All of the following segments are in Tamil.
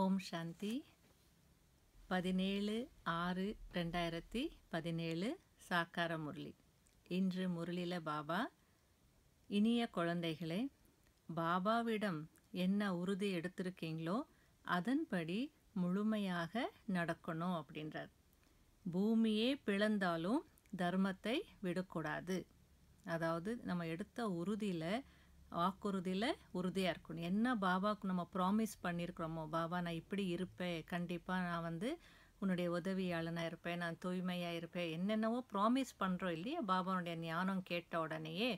ஓம் சாந்தி பதினேழு ஆறு ரெண்டாயிரத்தி பதினேழு சாக்கார முரளி இன்று முரளியில் பாபா இனிய குழந்தைகளே பாபாவிடம் என்ன உறுதி எடுத்திருக்கீங்களோ அதன்படி முழுமையாக நடக்கணும் அப்படின்றார் பூமியே பிளந்தாலும் தர்மத்தை விடக்கூடாது அதாவது நம்ம எடுத்த உறுதியில் வாக்குறுதியில் உறுதியாக இருக்கணும் என்ன பாபாவுக்கு நம்ம ப்ராமிஸ் பண்ணியிருக்கிறோமோ பாபா நான் இப்படி இருப்பேன் கண்டிப்பாக நான் வந்து உன்னுடைய உதவியாளனாக இருப்பேன் நான் தூய்மையாக இருப்பேன் என்னென்னவோ ப்ராமிஸ் பண்ணுறோம் இல்லையா பாபாவுடைய ஞானம் கேட்ட உடனேயே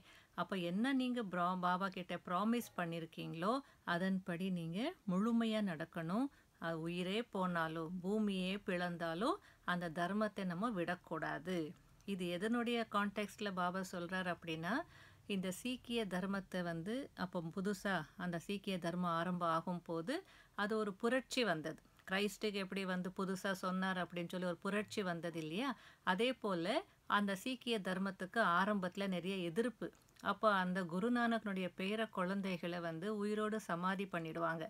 அப்போ என்ன நீங்கள் ப்ரா பாபா கிட்ட ப்ராமிஸ் பண்ணியிருக்கீங்களோ அதன்படி நீங்கள் முழுமையாக நடக்கணும் உயிரே போனாலும் பூமியே பிளந்தாலும் அந்த தர்மத்தை நம்ம விடக்கூடாது இது எதனுடைய கான்டெக்ட்டில் பாபா சொல்கிறார் அப்படின்னா இந்த சீக்கிய தர்மத்தை வந்து அப்போ புதுசாக அந்த சீக்கிய தர்மம் ஆரம்பம் ஆகும் போது அது ஒரு புரட்சி வந்தது கிரைஸ்டுக்கு எப்படி வந்து புதுசாக சொன்னார் அப்படின்னு சொல்லி ஒரு புரட்சி வந்தது இல்லையா அதே போல் அந்த சீக்கிய தர்மத்துக்கு ஆரம்பத்தில் நிறைய எதிர்ப்பு அப்போ அந்த குருநானக்னுடைய பேர குழந்தைகளை வந்து உயிரோடு சமாதி பண்ணிடுவாங்க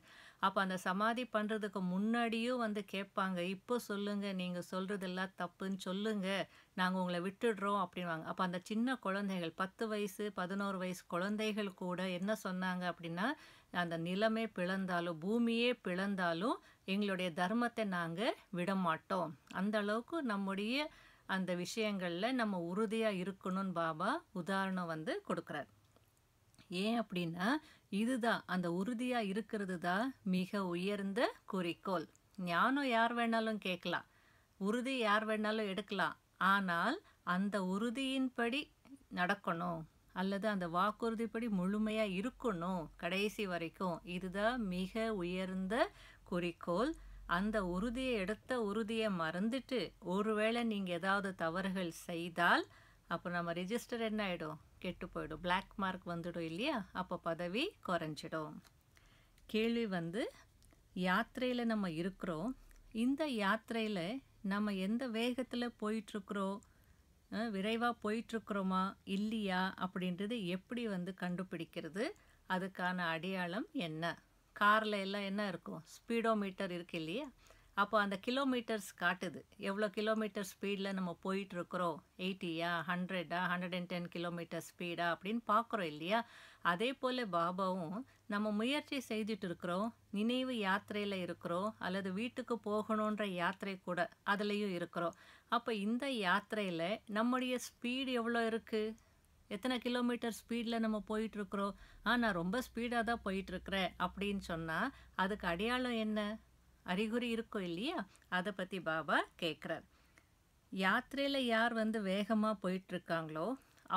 அப்போ அந்த சமாதி பண்ணுறதுக்கு முன்னாடியும் வந்து கேட்பாங்க இப்போ சொல்லுங்கள் நீங்கள் சொல்கிறதெல்லாம் தப்புன்னு சொல்லுங்கள் நாங்கள் உங்களை விட்டுடுறோம் அப்படின்வாங்க அப்போ அந்த சின்ன குழந்தைகள் பத்து வயசு பதினோரு வயசு குழந்தைகள் கூட என்ன சொன்னாங்க அப்படின்னா அந்த நிலமே பிளந்தாலும் பூமியே பிளந்தாலும் எங்களுடைய தர்மத்தை நாங்கள் மாட்டோம் அந்த அளவுக்கு நம்முடைய அந்த விஷயங்களில் நம்ம உறுதியாக இருக்கணும்னு பாபா உதாரணம் வந்து கொடுக்குறார் ஏன் அப்படின்னா இதுதான் அந்த உறுதியாக இருக்கிறது தான் மிக உயர்ந்த குறிக்கோள் ஞானம் யார் வேணாலும் கேட்கலாம் உறுதி யார் வேணாலும் எடுக்கலாம் ஆனால் அந்த உறுதியின்படி நடக்கணும் அல்லது அந்த வாக்குறுதிப்படி முழுமையாக இருக்கணும் கடைசி வரைக்கும் இதுதான் மிக உயர்ந்த குறிக்கோள் அந்த உறுதியை எடுத்த உறுதியை மறந்துட்டு ஒருவேளை நீங்கள் ஏதாவது தவறுகள் செய்தால் அப்போ நம்ம ரிஜிஸ்டர் என்ன ஆகிடும் கெட்டு போயிடும் பிளாக் மார்க் வந்துடும் இல்லையா அப்போ பதவி குறைஞ்சிடும் கேள்வி வந்து யாத்திரையில் நம்ம இருக்கிறோம் இந்த யாத்திரையில் நம்ம எந்த வேகத்தில் போயிட்டுருக்குறோம் விரைவாக போயிட்டுருக்குறோமா இல்லையா அப்படின்றது எப்படி வந்து கண்டுபிடிக்கிறது அதுக்கான அடையாளம் என்ன காரில் எல்லாம் என்ன இருக்கும் ஸ்பீடோ மீட்டர் இருக்கு இல்லையா அப்போ அந்த கிலோமீட்டர்ஸ் காட்டுது எவ்வளோ கிலோமீட்டர் ஸ்பீடில் நம்ம போயிட்டுருக்குறோம் எயிட்டியா ஹண்ட்ரடா ஹண்ட்ரட் அண்ட் டென் கிலோமீட்டர் ஸ்பீடா அப்படின்னு பார்க்குறோம் இல்லையா அதே போல் பாபாவும் நம்ம முயற்சி செய்துட்டு இருக்கிறோம் நினைவு யாத்திரையில் இருக்கிறோம் அல்லது வீட்டுக்கு போகணுன்ற யாத்திரை கூட அதுலேயும் இருக்கிறோம் அப்போ இந்த யாத்திரையில் நம்முடைய ஸ்பீடு எவ்வளோ இருக்குது எத்தனை கிலோமீட்டர் ஸ்பீடில் நம்ம போயிட்டுருக்குறோம் ஆ நான் ரொம்ப ஸ்பீடாக தான் போயிட்டுருக்குறேன் அப்படின்னு சொன்னால் அதுக்கு அடையாளம் என்ன அறிகுறி இருக்கும் இல்லையா அதை பற்றி பாபா கேட்குறார் யாத்திரையில் யார் வந்து வேகமாக போயிட்டுருக்காங்களோ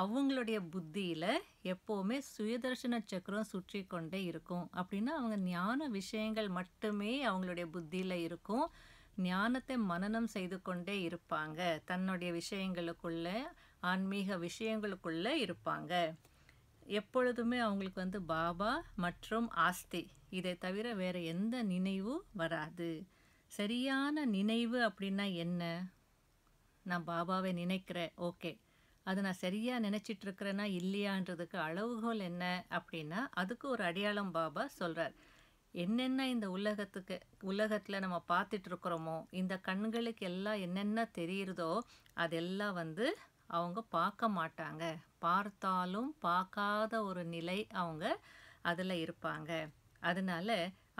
அவங்களுடைய புத்தியில் எப்போவுமே சுயதர்ஷன சக்கரம் சுற்றி கொண்டே இருக்கும் அப்படின்னா அவங்க ஞான விஷயங்கள் மட்டுமே அவங்களுடைய புத்தியில் இருக்கும் ஞானத்தை மனநம் செய்து கொண்டே இருப்பாங்க தன்னுடைய விஷயங்களுக்குள்ளே ஆன்மீக விஷயங்களுக்குள்ளே இருப்பாங்க எப்பொழுதுமே அவங்களுக்கு வந்து பாபா மற்றும் ஆஸ்தி இதை தவிர வேறு எந்த நினைவும் வராது சரியான நினைவு அப்படின்னா என்ன நான் பாபாவை நினைக்கிறேன் ஓகே அது நான் சரியாக நினச்சிட்ருக்கிறேன்னா இல்லையான்றதுக்கு அளவுகோல் என்ன அப்படின்னா அதுக்கு ஒரு அடையாளம் பாபா சொல்கிறார் என்னென்ன இந்த உலகத்துக்கு உலகத்தில் நம்ம பார்த்துட்ருக்குறோமோ இந்த கண்களுக்கு எல்லாம் என்னென்ன தெரியுறதோ அதெல்லாம் வந்து அவங்க பார்க்க மாட்டாங்க பார்த்தாலும் பார்க்காத ஒரு நிலை அவங்க அதில் இருப்பாங்க அதனால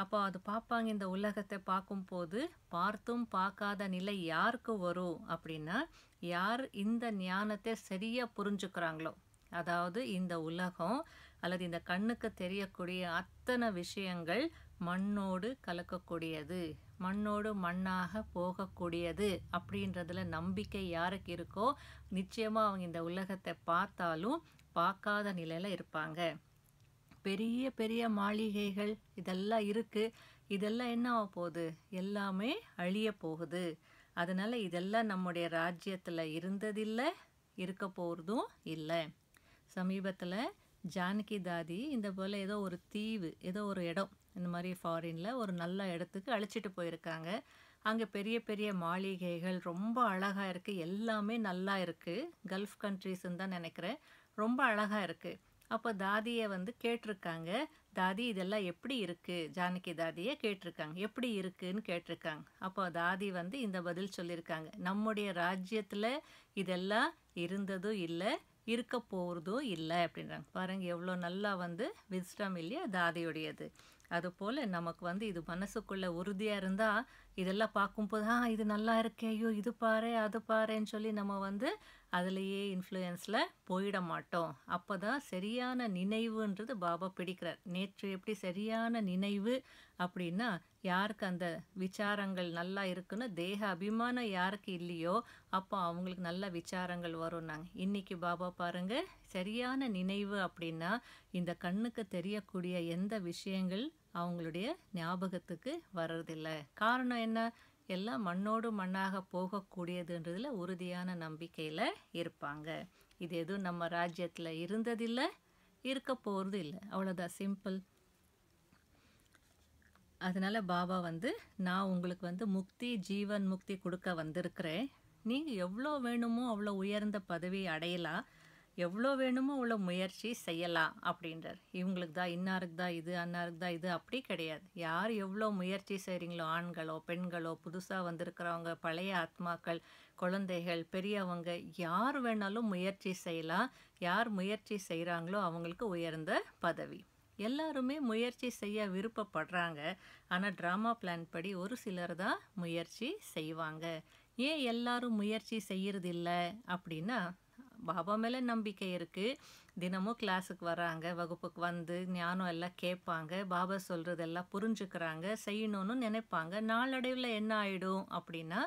அப்போ அது பார்ப்பாங்க இந்த உலகத்தை பார்க்கும்போது பார்த்தும் பார்க்காத நிலை யாருக்கு வரும் அப்படின்னா யார் இந்த ஞானத்தை சரியாக புரிஞ்சுக்கிறாங்களோ அதாவது இந்த உலகம் அல்லது இந்த கண்ணுக்கு தெரியக்கூடிய அத்தனை விஷயங்கள் மண்ணோடு கலக்கக்கூடியது மண்ணோடு மண்ணாக போகக்கூடியது அப்படின்றதுல நம்பிக்கை யாருக்கு இருக்கோ நிச்சயமாக அவங்க இந்த உலகத்தை பார்த்தாலும் பார்க்காத நிலையில் இருப்பாங்க பெரிய பெரிய மாளிகைகள் இதெல்லாம் இருக்குது இதெல்லாம் என்ன ஆக போகுது எல்லாமே அழிய போகுது அதனால் இதெல்லாம் நம்முடைய ராஜ்யத்தில் இருந்ததில்லை இருக்க போகிறதும் இல்லை சமீபத்தில் ஜானகி தாதி இந்த போல் ஏதோ ஒரு தீவு ஏதோ ஒரு இடம் இந்த மாதிரி ஃபாரினில் ஒரு நல்ல இடத்துக்கு அழைச்சிட்டு போயிருக்காங்க அங்கே பெரிய பெரிய மாளிகைகள் ரொம்ப அழகாக இருக்குது எல்லாமே நல்லா இருக்குது கல்ஃப் கண்ட்ரீஸ்ன்னு தான் நினைக்கிறேன் ரொம்ப அழகாக இருக்குது அப்போ தாதியை வந்து கேட்டிருக்காங்க தாதி இதெல்லாம் எப்படி இருக்குது ஜானகி தாதியை கேட்டிருக்காங்க எப்படி இருக்குன்னு கேட்டிருக்காங்க அப்போ தாதி வந்து இந்த பதில் சொல்லியிருக்காங்க நம்முடைய ராஜ்யத்தில் இதெல்லாம் இருந்ததும் இல்லை இருக்க போகிறதும் இல்லை அப்படின்றாங்க பாருங்கள் எவ்வளோ நல்லா வந்து விஸ்டம் இல்லையா தாதியுடையது அதுபோல் நமக்கு வந்து இது மனசுக்குள்ளே உறுதியாக இருந்தால் இதெல்லாம் பார்க்கும்போது ஆ இது நல்லா இருக்கே ஐயோ இது பாரு அது பாருன்னு சொல்லி நம்ம வந்து அதுலேயே இன்ஃப்ளூயன்ஸில் போயிட மாட்டோம் அப்போ தான் சரியான நினைவுன்றது பாபா பிடிக்கிறார் நேற்று எப்படி சரியான நினைவு அப்படின்னா யாருக்கு அந்த விசாரங்கள் நல்லா இருக்குன்னு தேக அபிமானம் யாருக்கு இல்லையோ அப்போ அவங்களுக்கு நல்ல விசாரங்கள் வரும் நாங்கள் இன்றைக்கி பாபா பாருங்கள் சரியான நினைவு அப்படின்னா இந்த கண்ணுக்கு தெரியக்கூடிய எந்த விஷயங்கள் அவங்களுடைய ஞாபகத்துக்கு வர்றதில்லை காரணம் என்ன எல்லாம் மண்ணோடு மண்ணாக போகக்கூடியதுன்றதில் உறுதியான நம்பிக்கையில் இருப்பாங்க இது எதுவும் நம்ம ராஜ்யத்தில் இருந்ததில்லை இருக்க போகிறது இல்லை அவ்வளோதான் சிம்பிள் அதனால் பாபா வந்து நான் உங்களுக்கு வந்து முக்தி ஜீவன் முக்தி கொடுக்க வந்திருக்கிறேன் நீங்கள் எவ்வளோ வேணுமோ அவ்வளோ உயர்ந்த பதவி அடையலாம் எவ்வளோ வேணுமோ அவ்வளோ முயற்சி செய்யலாம் அப்படின்றார் இவங்களுக்கு தான் இன்னாருக்கு தான் இது அன்னாருக்கு தான் இது அப்படி கிடையாது யார் எவ்வளோ முயற்சி செய்கிறீங்களோ ஆண்களோ பெண்களோ புதுசாக வந்திருக்கிறவங்க பழைய ஆத்மாக்கள் குழந்தைகள் பெரியவங்க யார் வேணாலும் முயற்சி செய்யலாம் யார் முயற்சி செய்கிறாங்களோ அவங்களுக்கு உயர்ந்த பதவி எல்லாருமே முயற்சி செய்ய விருப்பப்படுறாங்க ஆனால் ட்ராமா பிளான் படி ஒரு சிலர் தான் முயற்சி செய்வாங்க ஏன் எல்லாரும் முயற்சி செய்யறதில்லை அப்படின்னா பாபா மேலே நம்பிக்கை இருக்குது தினமும் கிளாஸுக்கு வராங்க வகுப்புக்கு வந்து ஞானம் எல்லாம் கேட்பாங்க பாபா சொல்கிறதெல்லாம் புரிஞ்சுக்கிறாங்க செய்யணும்னு நினைப்பாங்க நாளடைவில் என்ன ஆகிடும் அப்படின்னா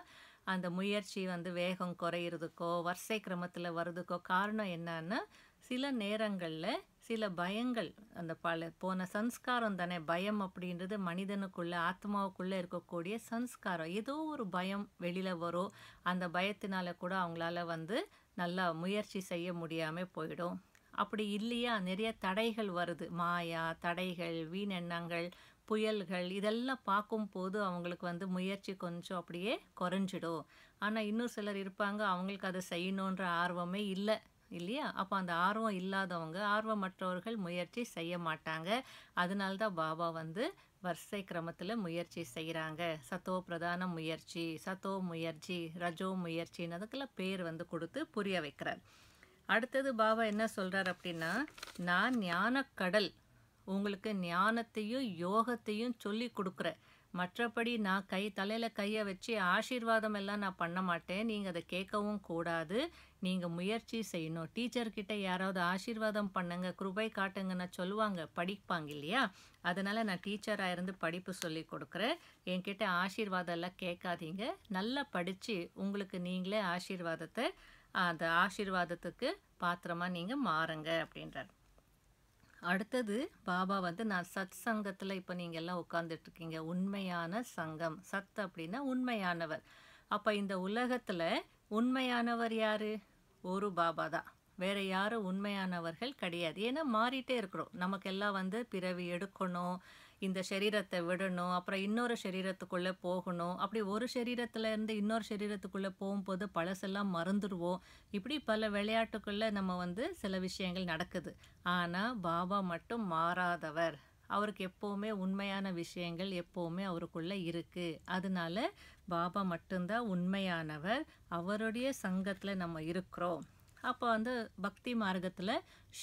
அந்த முயற்சி வந்து வேகம் குறையிறதுக்கோ வரிசை கிரமத்தில் வர்றதுக்கோ காரணம் என்னன்னா சில நேரங்களில் சில பயங்கள் அந்த பல போன சன்ஸ்காரம் தானே பயம் அப்படின்றது மனிதனுக்குள்ளே ஆத்மாவுக்குள்ளே இருக்கக்கூடிய சன்ஸ்காரம் ஏதோ ஒரு பயம் வெளியில் வரும் அந்த பயத்தினால கூட அவங்களால வந்து நல்லா முயற்சி செய்ய முடியாமல் போயிடும் அப்படி இல்லையா நிறைய தடைகள் வருது மாயா தடைகள் வீணெண்ணங்கள் புயல்கள் இதெல்லாம் பார்க்கும்போது அவங்களுக்கு வந்து முயற்சி கொஞ்சம் அப்படியே குறைஞ்சிடும் ஆனால் இன்னும் சிலர் இருப்பாங்க அவங்களுக்கு அதை செய்யணுன்ற ஆர்வமே இல்லை இல்லையா அப்போ அந்த ஆர்வம் இல்லாதவங்க ஆர்வமற்றவர்கள் முயற்சி செய்ய மாட்டாங்க அதனால்தான் பாபா வந்து வரிசை கிரமத்தில் முயற்சி செய்கிறாங்க சத்தோ பிரதான முயற்சி சத்தோ முயற்சி ரஜோ முயற்சின்னு அதுக்கெல்லாம் பேர் வந்து கொடுத்து புரிய வைக்கிறார் அடுத்தது பாபா என்ன சொல்கிறார் அப்படின்னா நான் ஞானக்கடல் உங்களுக்கு ஞானத்தையும் யோகத்தையும் சொல்லி கொடுக்குறேன் மற்றபடி நான் கை தலையில் கையை வச்சு ஆசீர்வாதம் எல்லாம் நான் பண்ண மாட்டேன் நீங்கள் அதை கேட்கவும் கூடாது நீங்கள் முயற்சி செய்யணும் டீச்சர்கிட்ட யாராவது ஆசீர்வாதம் பண்ணுங்க கிருபை காட்டுங்கன்னா சொல்லுவாங்க படிப்பாங்க இல்லையா அதனால் நான் டீச்சராக இருந்து படிப்பு சொல்லி கொடுக்குறேன் என்கிட்ட ஆசீர்வாதம் எல்லாம் கேட்காதீங்க நல்லா படித்து உங்களுக்கு நீங்களே ஆசீர்வாதத்தை அந்த ஆசீர்வாதத்துக்கு பாத்திரமாக நீங்கள் மாறுங்க அப்படின்றார் அடுத்தது பாபா வந்து நான் சத் சங்கத்தில் இப்போ நீங்கள் எல்லாம் உட்காந்துட்ருக்கீங்க உண்மையான சங்கம் சத் அப்படின்னா உண்மையானவர் அப்போ இந்த உலகத்தில் உண்மையானவர் யார் ஒரு பாபா தான் வேறு யாரும் உண்மையானவர்கள் கிடையாது ஏன்னா மாறிட்டே இருக்கிறோம் நமக்கெல்லாம் வந்து பிறவி எடுக்கணும் இந்த சரீரத்தை விடணும் அப்புறம் இன்னொரு சரீரத்துக்குள்ளே போகணும் அப்படி ஒரு சரீரத்துலேருந்து இன்னொரு சரீரத்துக்குள்ளே போகும்போது பழசெல்லாம் மறந்துடுவோம் இப்படி பல விளையாட்டுக்குள்ளே நம்ம வந்து சில விஷயங்கள் நடக்குது ஆனால் பாபா மட்டும் மாறாதவர் அவருக்கு எப்போவுமே உண்மையான விஷயங்கள் எப்போவுமே அவருக்குள்ளே இருக்குது அதனால பாபா மட்டும்தான் உண்மையானவர் அவருடைய சங்கத்தில் நம்ம இருக்கிறோம் அப்போ வந்து பக்தி மார்க்கத்தில்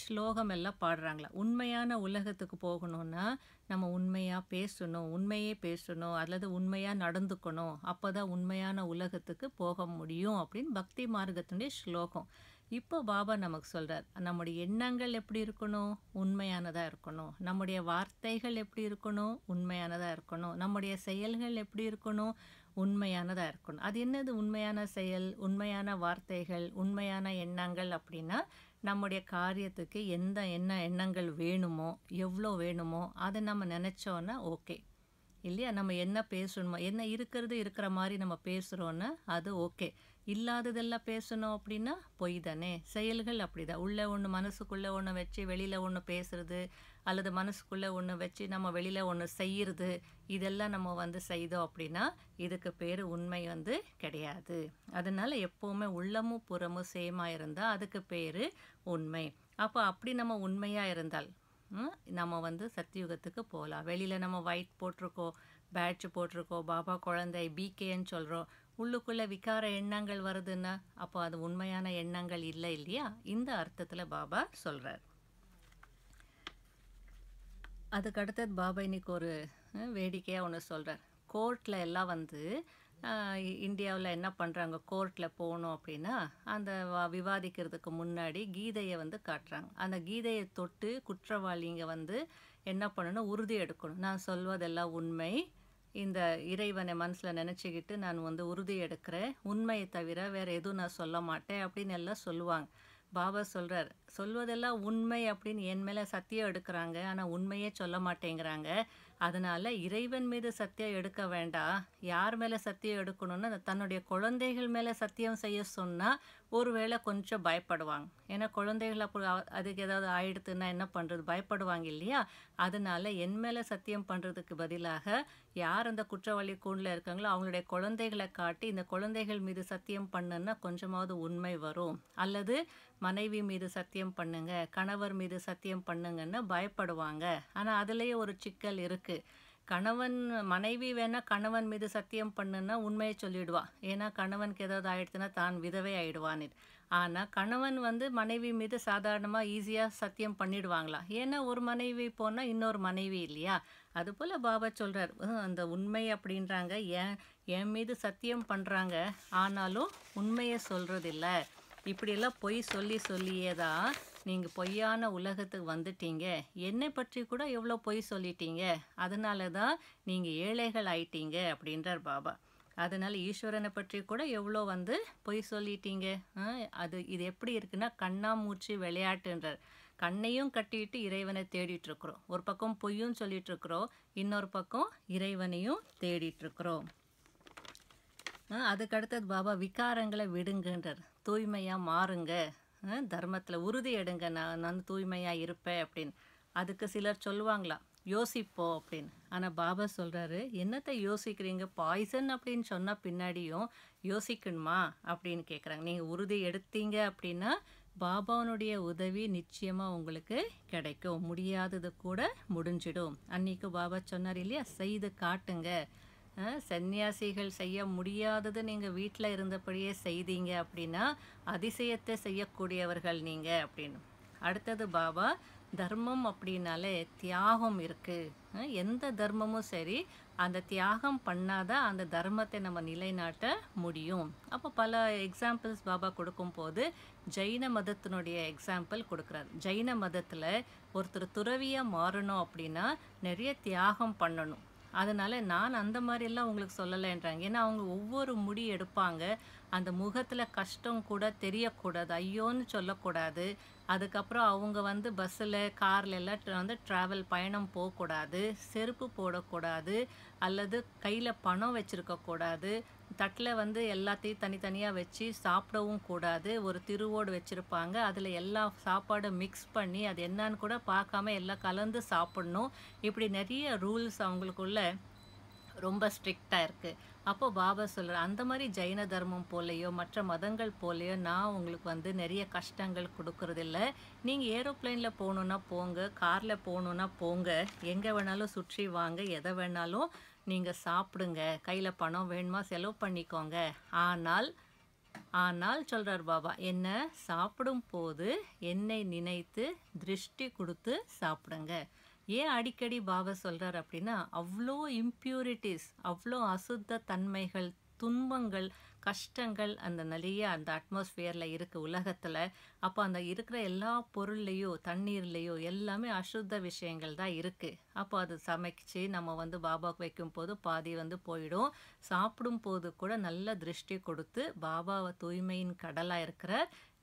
ஸ்லோகம் எல்லாம் பாடுறாங்களா உண்மையான உலகத்துக்கு போகணும்னா நம்ம உண்மையாக பேசணும் உண்மையே பேசணும் அல்லது உண்மையாக நடந்துக்கணும் அப்போ தான் உண்மையான உலகத்துக்கு போக முடியும் அப்படின்னு பக்தி மார்க்கத்தினுடைய ஸ்லோகம் இப்போ பாபா நமக்கு சொல்கிறார் நம்முடைய எண்ணங்கள் எப்படி இருக்கணும் உண்மையானதாக இருக்கணும் நம்முடைய வார்த்தைகள் எப்படி இருக்கணும் உண்மையானதாக இருக்கணும் நம்முடைய செயல்கள் எப்படி இருக்கணும் உண்மையானதாக இருக்கணும் அது என்னது உண்மையான செயல் உண்மையான வார்த்தைகள் உண்மையான எண்ணங்கள் அப்படின்னா நம்முடைய காரியத்துக்கு எந்த என்ன எண்ணங்கள் வேணுமோ எவ்வளோ வேணுமோ அதை நம்ம நினச்சோன்னா ஓகே இல்லையா நம்ம என்ன பேசணுமோ என்ன இருக்கிறது இருக்கிற மாதிரி நம்ம பேசுகிறோன்னா அது ஓகே இல்லாததெல்லாம் பேசணும் அப்படின்னா பொய் தானே செயல்கள் அப்படி தான் உள்ளே ஒன்று மனசுக்குள்ளே ஒன்று வச்சு வெளியில் ஒன்று பேசுகிறது அல்லது மனசுக்குள்ளே ஒன்று வச்சு நம்ம வெளியில் ஒன்று செய்கிறது இதெல்லாம் நம்ம வந்து செய்தோம் அப்படின்னா இதுக்கு பேர் உண்மை வந்து கிடையாது அதனால் எப்போவுமே உள்ளமும் புறமும் சேமாக இருந்தால் அதுக்கு பேர் உண்மை அப்போ அப்படி நம்ம உண்மையாக இருந்தால் நம்ம வந்து சத்தியுகத்துக்கு போகலாம் வெளியில் நம்ம ஒயிட் போட்டிருக்கோம் பேட்ச் போட்டிருக்கோம் பாபா குழந்தை பிகேன்னு சொல்கிறோம் உள்ளுக்குள்ளே விகார எண்ணங்கள் வருதுன்னா அப்போ அது உண்மையான எண்ணங்கள் இல்லை இல்லையா இந்த அர்த்தத்தில் பாபா சொல்கிறார் அடுத்தது பாபா இன்னைக்கு ஒரு வேடிக்கையாக ஒன்று சொல்கிறார் கோர்ட்டில் எல்லாம் வந்து இந்தியாவில் என்ன பண்ணுறாங்க கோர்ட்டில் போகணும் அப்படின்னா அந்த விவாதிக்கிறதுக்கு முன்னாடி கீதையை வந்து காட்டுறாங்க அந்த கீதையை தொட்டு குற்றவாளிங்க வந்து என்ன பண்ணணும் உறுதி எடுக்கணும் நான் சொல்வதெல்லாம் உண்மை இந்த இறைவனை மனசில் நினச்சிக்கிட்டு நான் வந்து உறுதி எடுக்கிறேன் உண்மையை தவிர வேறு எதுவும் நான் சொல்ல மாட்டேன் அப்படின்னு எல்லாம் சொல்லுவாங்க பாபா சொல்கிறார் சொல்வதெல்லாம் உண்மை அப்படின்னு என் மேலே சத்தியம் எடுக்கிறாங்க ஆனால் உண்மையே சொல்ல மாட்டேங்கிறாங்க அதனால் இறைவன் மீது சத்தியம் எடுக்க வேண்டாம் யார் மேலே சத்தியம் எடுக்கணும்னா தன்னுடைய குழந்தைகள் மேலே சத்தியம் செய்ய சொன்னால் ஒருவேளை கொஞ்சம் பயப்படுவாங்க ஏன்னா குழந்தைகள் அப்போ அதுக்கு ஏதாவது ஆயிடுத்துன்னா என்ன பண்ணுறது பயப்படுவாங்க இல்லையா அதனால என் மேலே சத்தியம் பண்ணுறதுக்கு பதிலாக யார் அந்த குற்றவாளி கூண்டில் இருக்காங்களோ அவங்களுடைய குழந்தைகளை காட்டி இந்த குழந்தைகள் மீது சத்தியம் பண்ணுன்னா கொஞ்சமாவது உண்மை வரும் அல்லது மனைவி மீது சத்தியம் பண்ணுங்க கணவர் மீது சத்தியம் பண்ணுங்கன்னா பயப்படுவாங்க ஆனால் அதுலேயே ஒரு சிக்கல் இருக்குது கணவன் மனைவி வேணால் கணவன் மீது சத்தியம் பண்ணுன்னா உண்மையை சொல்லிடுவா ஏன்னா கணவனுக்கு ஏதாவது ஆயிடுச்சுன்னா தான் விதவை ஆயிடுவான்னு ஆனால் கணவன் வந்து மனைவி மீது சாதாரணமாக ஈஸியாக சத்தியம் பண்ணிடுவாங்களா ஏன்னா ஒரு மனைவி போனால் இன்னொரு மனைவி இல்லையா அதுபோல் பாபா சொல்கிறார் அந்த உண்மை அப்படின்றாங்க ஏன் என் மீது சத்தியம் பண்ணுறாங்க ஆனாலும் உண்மையை சொல்கிறதில்ல இப்படியெல்லாம் பொய் சொல்லி சொல்லியே தான் நீங்கள் பொய்யான உலகத்துக்கு வந்துட்டீங்க என்னை பற்றி கூட எவ்வளோ பொய் சொல்லிட்டீங்க அதனால தான் நீங்கள் ஏழைகள் ஆயிட்டீங்க அப்படின்றார் பாபா அதனால் ஈஸ்வரனை பற்றி கூட எவ்வளோ வந்து பொய் சொல்லிட்டீங்க அது இது எப்படி இருக்குன்னா கண்ணாமூச்சி விளையாட்டுன்றார் கண்ணையும் கட்டிட்டு இறைவனை தேடிட்டுருக்குறோம் ஒரு பக்கம் பொய்யும் சொல்லிகிட்ருக்குறோம் இன்னொரு பக்கம் இறைவனையும் தேடிட்டுருக்குறோம் அதுக்கடுத்தது பாபா விகாரங்களை விடுங்கன்றார் தூய்மையாக மாறுங்க தர்மத்தில் உறுதி எடுங்க நான் நான் தூய்மையாக இருப்பேன் அப்படின்னு அதுக்கு சிலர் சொல்லுவாங்களாம் யோசிப்போம் அப்படின்னு ஆனால் பாபா சொல்கிறாரு என்னத்தை யோசிக்கிறீங்க பாய்சன் அப்படின்னு சொன்னால் பின்னாடியும் யோசிக்கணுமா அப்படின்னு கேட்குறாங்க நீங்கள் உறுதி எடுத்தீங்க அப்படின்னா பாபாவனுடைய உதவி நிச்சயமாக உங்களுக்கு கிடைக்கும் முடியாதது கூட முடிஞ்சிடும் அன்றைக்கு பாபா சொன்னார் இல்லையா செய்து காட்டுங்க சன்னியாசிகள் செய்ய முடியாதது நீங்கள் வீட்டில் இருந்தபடியே செய்தீங்க அப்படின்னா அதிசயத்தை செய்யக்கூடியவர்கள் நீங்கள் அப்படின்னு அடுத்தது பாபா தர்மம் அப்படின்னாலே தியாகம் இருக்குது எந்த தர்மமும் சரி அந்த தியாகம் பண்ணாதான் அந்த தர்மத்தை நம்ம நிலைநாட்ட முடியும் அப்போ பல எக்ஸாம்பிள்ஸ் பாபா கொடுக்கும் போது ஜெயின மதத்தினுடைய எக்ஸாம்பிள் கொடுக்குறார் ஜெயின மதத்தில் ஒருத்தர் துறவியாக மாறணும் அப்படின்னா நிறைய தியாகம் பண்ணணும் அதனால் நான் அந்த மாதிரியெல்லாம் உங்களுக்கு சொல்லலைன்றாங்க ஏன்னா அவங்க ஒவ்வொரு முடி எடுப்பாங்க அந்த முகத்தில் கஷ்டம் கூட தெரியக்கூடாது ஐயோன்னு சொல்லக்கூடாது அதுக்கப்புறம் அவங்க வந்து பஸ்ஸில் காரில் எல்லாம் வந்து ட்ராவல் பயணம் போகக்கூடாது செருப்பு போடக்கூடாது அல்லது கையில் பணம் வச்சுருக்கக்கூடாது தட்டில் வந்து எல்லாத்தையும் தனித்தனியாக வச்சு சாப்பிடவும் கூடாது ஒரு திருவோடு வச்சுருப்பாங்க அதில் எல்லா சாப்பாடும் மிக்ஸ் பண்ணி அது என்னான்னு கூட பார்க்காம எல்லாம் கலந்து சாப்பிட்ணும் இப்படி நிறைய ரூல்ஸ் அவங்களுக்குள்ள ரொம்ப ஸ்ட்ரிக்டாக இருக்குது அப்போ பாபா சொல்கிற அந்த மாதிரி ஜெயின தர்மம் போலேயோ மற்ற மதங்கள் போலேயோ நான் உங்களுக்கு வந்து நிறைய கஷ்டங்கள் கொடுக்கறதில்ல நீங்கள் ஏரோப்ளைனில் போகணுன்னா போங்க காரில் போகணுன்னா போங்க எங்கே வேணாலும் சுற்றி வாங்க எதை வேணாலும் நீங்கள் சாப்பிடுங்க கையில் பணம் வேணுமா செலவு பண்ணிக்கோங்க ஆனால் ஆனால் சொல்கிறார் பாபா என்ன சாப்பிடும் போது என்னை நினைத்து திருஷ்டி கொடுத்து சாப்பிடுங்க ஏன் அடிக்கடி பாபா சொல்கிறார் அப்படின்னா அவ்வளோ இம்ப்யூரிட்டிஸ் அவ்வளோ அசுத்த தன்மைகள் துன்பங்கள் கஷ்டங்கள் அந்த நிறைய அந்த அட்மாஸ்ஃபியரில் இருக்குது உலகத்தில் அப்போ அந்த இருக்கிற எல்லா பொருள்லேயோ தண்ணீர்லேயோ எல்லாமே அசுத்த விஷயங்கள் தான் இருக்குது அப்போ அது சமைச்சு நம்ம வந்து பாபாவுக்கு வைக்கும் போது பாதி வந்து போயிடும் சாப்பிடும் போது கூட நல்ல திருஷ்டி கொடுத்து பாபாவை தூய்மையின் கடலாக இருக்கிற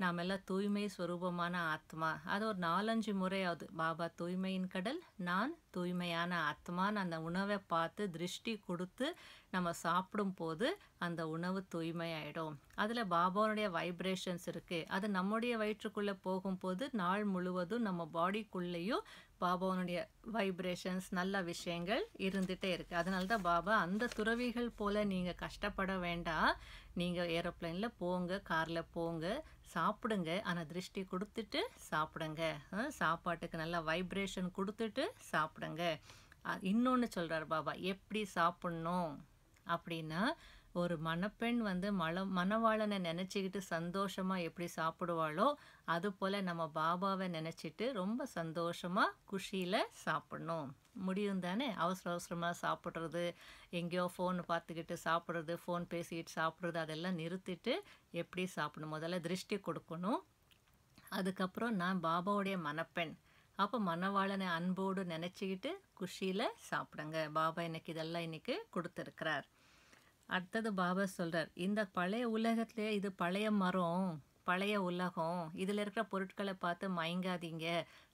நாம் எல்லாம் தூய்மை ஸ்வரூபமான ஆத்மா அது ஒரு நாலஞ்சு முறையாவது பாபா தூய்மையின் கடல் நான் தூய்மையான ஆத்மான்னு அந்த உணவை பார்த்து திருஷ்டி கொடுத்து நம்ம சாப்பிடும் போது அந்த உணவு தூய்மையாயிடும் அதில் பாபாவுடைய வைப்ரேஷன்ஸ் இருக்குது அது நம்முடைய வயிற்றுக்குள்ளே போகும்போது நாள் முழுவதும் நம்ம பாடிக்குள்ளேயும் பாபாவுடைய வைப்ரேஷன்ஸ் நல்ல விஷயங்கள் இருந்துகிட்டே இருக்குது அதனால தான் பாபா அந்த துறவிகள் போல் நீங்கள் கஷ்டப்பட வேண்டாம் நீங்கள் ஏரோப்ளைனில் போங்க காரில் போங்க சாப்பிடுங்க ஆனால் திருஷ்டி கொடுத்துட்டு சாப்பிடுங்க சாப்பாட்டுக்கு நல்லா வைப்ரேஷன் கொடுத்துட்டு சாப்பிடுங்க இன்னொன்று சொல்கிறார் பாபா எப்படி சாப்பிட்ணும் அப்படின்னா ஒரு மணப்பெண் வந்து மல மணவாளனை நினச்சிக்கிட்டு சந்தோஷமாக எப்படி சாப்பிடுவாளோ அது போல் நம்ம பாபாவை நினச்சிட்டு ரொம்ப சந்தோஷமாக குஷியில் சாப்பிடணும் முடியும் தானே அவசர அவசரமாக சாப்பிட்றது எங்கேயோ ஃபோன் பார்த்துக்கிட்டு சாப்பிட்றது ஃபோன் பேசிக்கிட்டு சாப்பிட்றது அதெல்லாம் நிறுத்திட்டு எப்படி சாப்பிடணும் முதல்ல திருஷ்டி கொடுக்கணும் அதுக்கப்புறம் நான் பாபாவுடைய மணப்பெண் அப்போ மணவாளனை அன்போடு நினச்சிக்கிட்டு குஷியில் சாப்பிடுங்க பாபா எனக்கு இதெல்லாம் இன்றைக்கி கொடுத்துருக்கிறார் அடுத்தது பாபா சொல்கிறார் இந்த பழைய உலகத்திலே இது பழைய மரம் பழைய உலகம் இதில் இருக்கிற பொருட்களை பார்த்து மயங்காதீங்க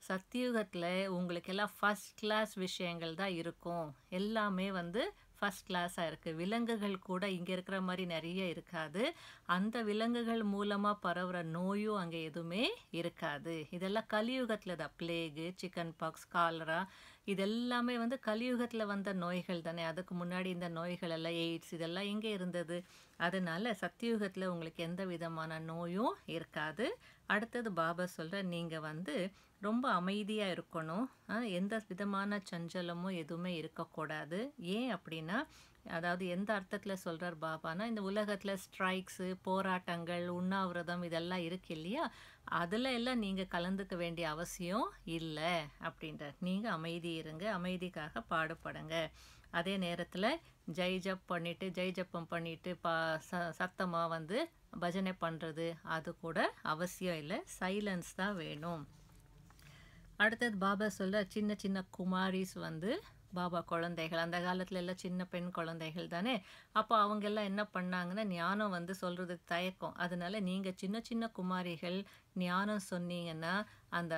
சத்தியுகத்தில் உங்களுக்கெல்லாம் ஃபஸ்ட் கிளாஸ் விஷயங்கள் தான் இருக்கும் எல்லாமே வந்து ஃபஸ்ட் கிளாஸாக இருக்குது விலங்குகள் கூட இங்கே இருக்கிற மாதிரி நிறைய இருக்காது அந்த விலங்குகள் மூலமாக பரவுகிற நோயும் அங்கே எதுவுமே இருக்காது இதெல்லாம் கலியுகத்தில் தான் பிளேகு சிக்கன் பாக்ஸ் காலரா இதெல்லாமே வந்து கலியுகத்தில் வந்த நோய்கள் தானே அதுக்கு முன்னாடி இந்த நோய்கள் எல்லாம் எய்ட்ஸ் இதெல்லாம் எங்கே இருந்தது அதனால் சத்தியுகத்தில் உங்களுக்கு எந்த விதமான நோயும் இருக்காது அடுத்தது பாபா சொல்கிற நீங்கள் வந்து ரொம்ப அமைதியாக இருக்கணும் எந்த விதமான சஞ்சலமும் எதுவுமே இருக்கக்கூடாது ஏன் அப்படின்னா அதாவது எந்த அர்த்தத்தில் சொல்கிறார் பாபானா இந்த உலகத்தில் ஸ்ட்ரைக்ஸு போராட்டங்கள் உண்ணாவிரதம் இதெல்லாம் இருக்கு இல்லையா அதில் எல்லாம் நீங்கள் கலந்துக்க வேண்டிய அவசியம் இல்லை அப்படின்றார் நீங்கள் அமைதி இருங்க அமைதிக்காக பாடுபடுங்க அதே நேரத்தில் ஜெய் ஜப் பண்ணிவிட்டு ஜெய் ஜப்பம் பண்ணிவிட்டு பா ச சத்தமாக வந்து பஜனை பண்ணுறது அது கூட அவசியம் இல்லை சைலன்ஸ் தான் வேணும் அடுத்தது பாபா சொல்கிற சின்ன சின்ன குமாரிஸ் வந்து பாபா குழந்தைகள் அந்த காலத்தில் எல்லாம் சின்ன பெண் குழந்தைகள் தானே அப்போ அவங்கெல்லாம் என்ன பண்ணாங்கன்னா ஞானம் வந்து சொல்கிறதுக்கு தயக்கம் அதனால நீங்கள் சின்ன சின்ன குமாரிகள் ஞானம் சொன்னீங்கன்னா அந்த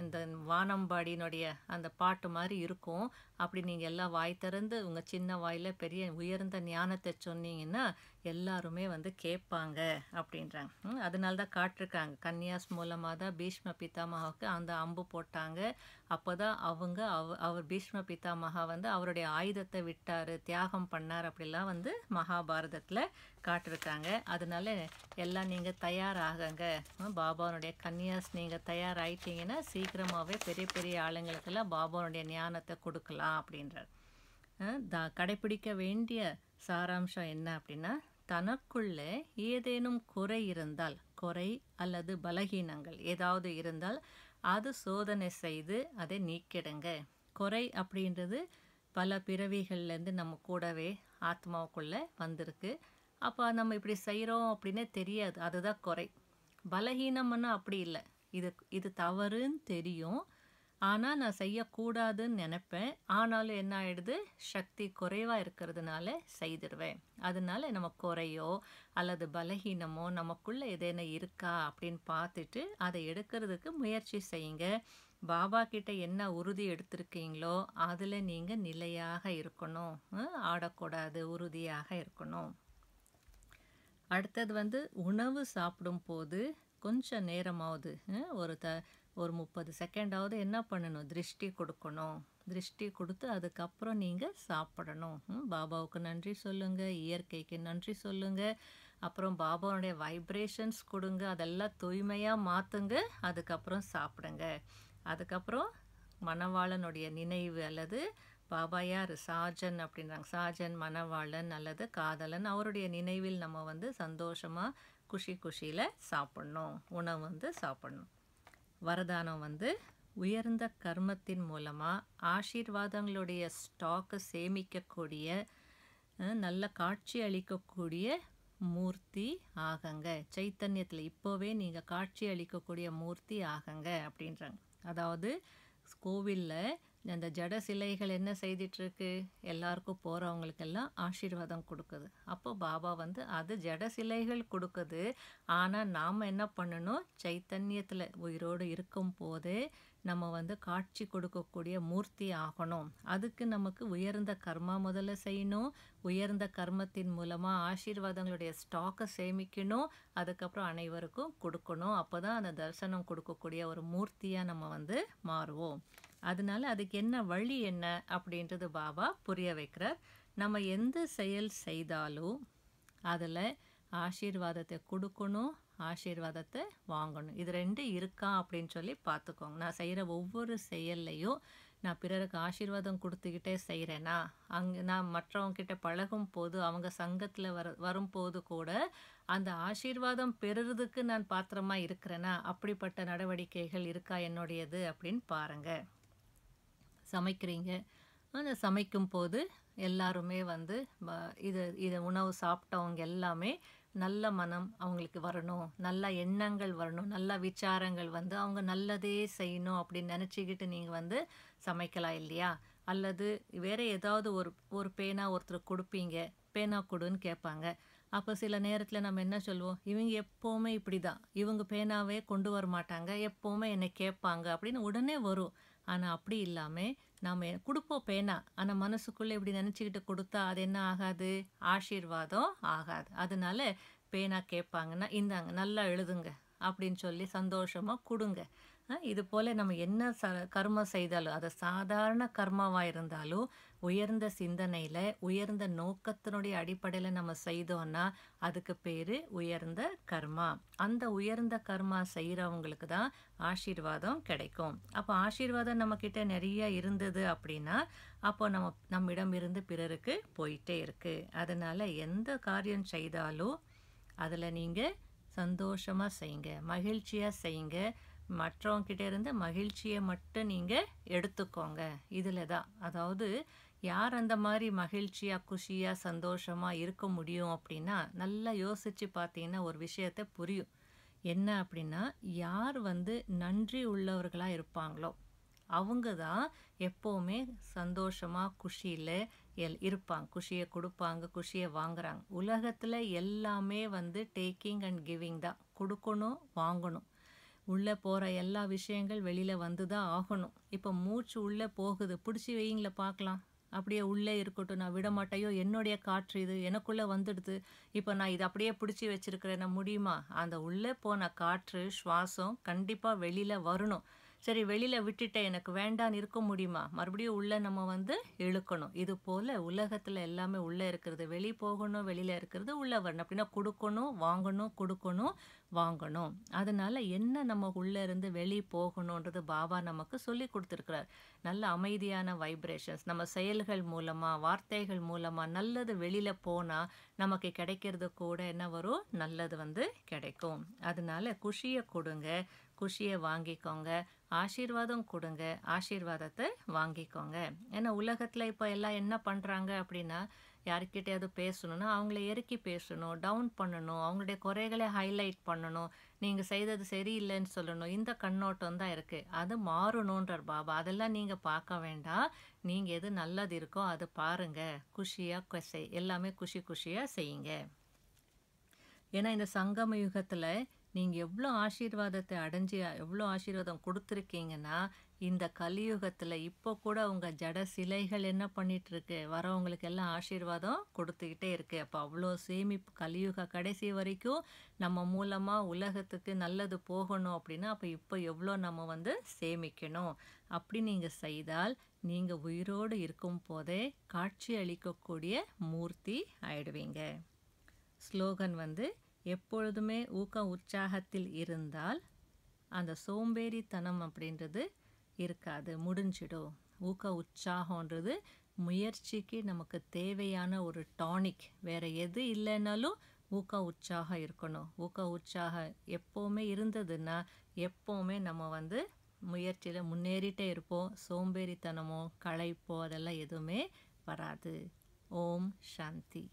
இந்த வானம்பாடியினுடைய அந்த பாட்டு மாதிரி இருக்கும் அப்படி நீங்கள் எல்லாம் வாய் திறந்து உங்கள் சின்ன வாயில் பெரிய உயர்ந்த ஞானத்தை சொன்னீங்கன்னா எல்லாருமே வந்து கேட்பாங்க அப்படின்றாங்க அதனால தான் காட்டிருக்காங்க கன்னியாஸ் மூலமாக தான் பீஷ்ம பித்தாமகாவுக்கு அந்த அம்பு போட்டாங்க அப்போ தான் அவங்க அவ அவர் பீஷ்ம பித்தாமகா வந்து அவருடைய ஆயுதத்தை விட்டார் தியாகம் பண்ணார் அப்படிலாம் வந்து மகாபாரதத்தில் காட்டியிருக்காங்க அதனால எல்லாம் நீங்கள் தயாராகுங்க பாபாவனுடைய கன்னியாஸ் நீங்கள் தயாராகிட்டீங்கன்னா சீக்கிரமாகவே பெரிய பெரிய ஆளுங்களுக்கெல்லாம் பாபாவனுடைய ஞானத்தை கொடுக்கலாம் அப்படின்றார் த கடைபிடிக்க வேண்டிய சாராம்சம் என்ன அப்படின்னா தனக்குள்ளே ஏதேனும் குறை இருந்தால் குறை அல்லது பலகீனங்கள் ஏதாவது இருந்தால் அது சோதனை செய்து அதை நீக்கிடுங்க குறை அப்படின்றது பல பிறவிகள்லேருந்து நம்ம கூடவே ஆத்மாவுக்குள்ளே வந்திருக்கு அப்போ நம்ம இப்படி செய்கிறோம் அப்படின்னே தெரியாது அதுதான் குறை பலகீனம்னா அப்படி இல்லை இது இது தவறுன்னு தெரியும் ஆனால் நான் செய்யக்கூடாதுன்னு நினப்பேன் ஆனாலும் என்ன ஆகிடுது சக்தி குறைவாக இருக்கிறதுனால செய்திருவேன் அதனால நம்ம குறையோ அல்லது பலகீனமோ நமக்குள்ளே எதேன இருக்கா அப்படின்னு பார்த்துட்டு அதை எடுக்கிறதுக்கு முயற்சி செய்யுங்க பாபா கிட்ட என்ன உறுதி எடுத்திருக்கீங்களோ அதில் நீங்கள் நிலையாக இருக்கணும் ஆடக்கூடாது உறுதியாக இருக்கணும் அடுத்தது வந்து உணவு சாப்பிடும் போது கொஞ்சம் நேரமாவது ஒரு த ஒரு முப்பது செகண்டாவது என்ன பண்ணணும் திருஷ்டி கொடுக்கணும் திருஷ்டி கொடுத்து அதுக்கப்புறம் நீங்கள் சாப்பிடணும் பாபாவுக்கு நன்றி சொல்லுங்கள் இயற்கைக்கு நன்றி சொல்லுங்கள் அப்புறம் பாபாவுடைய வைப்ரேஷன்ஸ் கொடுங்க அதெல்லாம் தூய்மையாக மாற்றுங்க அதுக்கப்புறம் சாப்பிடுங்க அதுக்கப்புறம் மணவாளனுடைய நினைவு அல்லது பாபாயார் சாஜன் அப்படின்றாங்க சாஜன் மனவாளன் அல்லது காதலன் அவருடைய நினைவில் நம்ம வந்து சந்தோஷமாக குஷி குஷியில் சாப்பிட்ணும் உணவு வந்து சாப்பிட்ணும் வரதானம் வந்து உயர்ந்த கர்மத்தின் மூலமாக ஆசீர்வாதங்களுடைய ஸ்டாக்கை சேமிக்கக்கூடிய நல்ல காட்சி அளிக்கக்கூடிய மூர்த்தி ஆகங்க சைத்தன்யத்தில் இப்போவே நீங்கள் காட்சி அளிக்கக்கூடிய மூர்த்தி ஆகங்க அப்படின்றாங்க அதாவது கோவிலில் அந்த ஜட சிலைகள் என்ன செய்திட்ருக்கு எல்லாருக்கும் போகிறவங்களுக்கெல்லாம் ஆசீர்வாதம் கொடுக்குது அப்போ பாபா வந்து அது ஜட சிலைகள் கொடுக்குது ஆனால் நாம் என்ன பண்ணணும் சைத்தன்யத்தில் உயிரோடு இருக்கும் போது நம்ம வந்து காட்சி கொடுக்கக்கூடிய மூர்த்தி ஆகணும் அதுக்கு நமக்கு உயர்ந்த கர்மா முதல்ல செய்யணும் உயர்ந்த கர்மத்தின் மூலமாக ஆசீர்வாதங்களுடைய ஸ்டாக்கை சேமிக்கணும் அதுக்கப்புறம் அனைவருக்கும் கொடுக்கணும் அப்போ தான் அந்த தரிசனம் கொடுக்கக்கூடிய ஒரு மூர்த்தியாக நம்ம வந்து மாறுவோம் அதனால அதுக்கு என்ன வழி என்ன அப்படின்றது பாபா புரிய வைக்கிறார் நம்ம எந்த செயல் செய்தாலும் அதில் ஆசீர்வாதத்தை கொடுக்கணும் ஆசீர்வாதத்தை வாங்கணும் இது ரெண்டு இருக்கா அப்படின்னு சொல்லி பார்த்துக்கோங்க நான் செய்கிற ஒவ்வொரு செயல்லையும் நான் பிறருக்கு ஆசீர்வாதம் கொடுத்துக்கிட்டே செய்கிறேன்னா அங்கே நான் மற்றவங்கக்கிட்ட பழகும் போது அவங்க சங்கத்தில் வர வரும்போது கூட அந்த ஆசீர்வாதம் பெறுறதுக்கு நான் பாத்திரமாக இருக்கிறேன்னா அப்படிப்பட்ட நடவடிக்கைகள் இருக்கா என்னுடையது அப்படின்னு பாருங்கள் சமைக்கிறீங்க அந்த சமைக்கும் போது எல்லாருமே வந்து இது இதை உணவு சாப்பிட்டவங்க எல்லாமே நல்ல மனம் அவங்களுக்கு வரணும் நல்ல எண்ணங்கள் வரணும் நல்ல விச்சாரங்கள் வந்து அவங்க நல்லதே செய்யணும் அப்படின்னு நினச்சிக்கிட்டு நீங்கள் வந்து சமைக்கலாம் இல்லையா அல்லது வேறு ஏதாவது ஒரு ஒரு பேனா ஒருத்தர் கொடுப்பீங்க பேனா கொடுன்னு கேட்பாங்க அப்போ சில நேரத்தில் நம்ம என்ன சொல்லுவோம் இவங்க எப்போவுமே இப்படி தான் இவங்க பேனாவே கொண்டு வர மாட்டாங்க எப்போவுமே என்னை கேட்பாங்க அப்படின்னு உடனே வரும் ஆனால் அப்படி இல்லாமல் நாம் கொடுப்போம் பேனா ஆனால் மனசுக்குள்ளே இப்படி நினச்சிக்கிட்டு கொடுத்தா அது என்ன ஆகாது ஆசீர்வாதம் ஆகாது அதனால பேனா கேட்பாங்கன்னா இந்தாங்க நல்லா எழுதுங்க அப்படின்னு சொல்லி சந்தோஷமாக கொடுங்க இது போல் நம்ம என்ன ச கர்மம் செய்தாலும் அது சாதாரண கர்மாவாக இருந்தாலும் உயர்ந்த சிந்தனையில் உயர்ந்த நோக்கத்தினுடைய அடிப்படையில் நம்ம செய்தோன்னா அதுக்கு பேர் உயர்ந்த கர்மா அந்த உயர்ந்த கர்மா செய்கிறவங்களுக்கு தான் ஆசீர்வாதம் கிடைக்கும் அப்போ ஆசீர்வாதம் நம்மக்கிட்ட நிறைய இருந்தது அப்படின்னா அப்போ நம்ம நம்மிடம் இருந்து பிறருக்கு போயிட்டே இருக்குது அதனால் எந்த காரியம் செய்தாலும் அதில் நீங்கள் சந்தோஷமாக செய்யுங்க மகிழ்ச்சியாக செய்யுங்க மற்றவங்கிட்ட இருந்து மகிழ்ச்சியை மட்டும் நீங்கள் எடுத்துக்கோங்க இதில் தான் அதாவது யார் அந்த மாதிரி மகிழ்ச்சியாக குஷியாக சந்தோஷமாக இருக்க முடியும் அப்படின்னா நல்லா யோசித்து பார்த்தீங்கன்னா ஒரு விஷயத்தை புரியும் என்ன அப்படின்னா யார் வந்து நன்றி உள்ளவர்களாக இருப்பாங்களோ அவங்க தான் எப்போவுமே சந்தோஷமாக குஷியில் எல் இருப்பாங்க குஷியை கொடுப்பாங்க குஷியை வாங்குறாங்க உலகத்தில் எல்லாமே வந்து டேக்கிங் அண்ட் கிவிங் தான் கொடுக்கணும் வாங்கணும் உள்ளே போகிற எல்லா விஷயங்கள் வெளியில் வந்து தான் ஆகணும் இப்போ மூச்சு உள்ளே போகுது பிடிச்சி வையுங்களை பார்க்கலாம் அப்படியே உள்ளே இருக்கட்டும் நான் விட மாட்டையோ என்னுடைய காற்று இது எனக்குள்ளே வந்துடுது இப்போ நான் இதை அப்படியே பிடிச்சி வச்சிருக்கிறேன் முடியுமா அந்த உள்ளே போன காற்று சுவாசம் கண்டிப்பாக வெளியில் வரணும் சரி வெளியில் விட்டுட்டேன் எனக்கு வேண்டான்னு இருக்க முடியுமா மறுபடியும் உள்ளே நம்ம வந்து இழுக்கணும் இது போல் உலகத்தில் எல்லாமே உள்ளே இருக்கிறது வெளியே போகணும் வெளியில் இருக்கிறது உள்ளே வரணும் அப்படின்னா கொடுக்கணும் வாங்கணும் கொடுக்கணும் வாங்கணும் அதனால் என்ன நம்ம இருந்து வெளியே போகணுன்றது பாபா நமக்கு சொல்லி கொடுத்துருக்கிறார் நல்ல அமைதியான வைப்ரேஷன்ஸ் நம்ம செயல்கள் மூலமாக வார்த்தைகள் மூலமாக நல்லது வெளியில் போனால் நமக்கு கிடைக்கிறது கூட என்ன வரும் நல்லது வந்து கிடைக்கும் அதனால குஷியை கொடுங்க குஷியை வாங்கிக்கோங்க ஆசீர்வாதம் கொடுங்க ஆசீர்வாதத்தை வாங்கிக்கோங்க ஏன்னா உலகத்தில் இப்போ எல்லாம் என்ன பண்ணுறாங்க அப்படின்னா யாருக்கிட்டையாவது பேசணும்னா அவங்கள இறக்கி பேசணும் டவுன் பண்ணணும் அவங்களுடைய குறைகளை ஹைலைட் பண்ணணும் நீங்கள் செய்தது சரியில்லைன்னு சொல்லணும் இந்த கண்ணோட்டம் தான் இருக்குது அது மாறணுன்றார் பாபா அதெல்லாம் நீங்கள் பார்க்க வேண்டாம் நீங்கள் எது நல்லது இருக்கோ அது பாருங்கள் குஷியாக செய் எல்லாமே குஷி குஷியாக செய்யுங்க ஏன்னா இந்த சங்கம யுகத்தில் நீங்கள் எவ்வளோ ஆசீர்வாதத்தை அடைஞ்சு எவ்வளோ ஆசீர்வாதம் கொடுத்துருக்கீங்கன்னா இந்த கலியுகத்தில் இப்போ கூட உங்கள் ஜட சிலைகள் என்ன பண்ணிகிட்ருக்கு வரவங்களுக்கு எல்லாம் ஆசீர்வாதம் கொடுத்துக்கிட்டே இருக்குது அப்போ அவ்வளோ சேமிப்பு கலியுக கடைசி வரைக்கும் நம்ம மூலமாக உலகத்துக்கு நல்லது போகணும் அப்படின்னா அப்போ இப்போ எவ்வளோ நம்ம வந்து சேமிக்கணும் அப்படி நீங்கள் செய்தால் நீங்கள் உயிரோடு இருக்கும் போதே காட்சி அளிக்கக்கூடிய மூர்த்தி ஆயிடுவீங்க ஸ்லோகன் வந்து எப்பொழுதுமே ஊக்க உற்சாகத்தில் இருந்தால் அந்த சோம்பேறித்தனம் அப்படின்றது இருக்காது முடிஞ்சிடும் ஊக்க உற்சாகன்றது முயற்சிக்கு நமக்கு தேவையான ஒரு டானிக் வேறு எது இல்லைனாலும் ஊக்க உற்சாகம் இருக்கணும் ஊக்க உற்சாகம் எப்போவுமே இருந்ததுன்னா எப்போவுமே நம்ம வந்து முயற்சியில் முன்னேறிட்டே இருப்போம் சோம்பேறித்தனமோ களைப்போ அதெல்லாம் எதுவுமே வராது ஓம் சாந்தி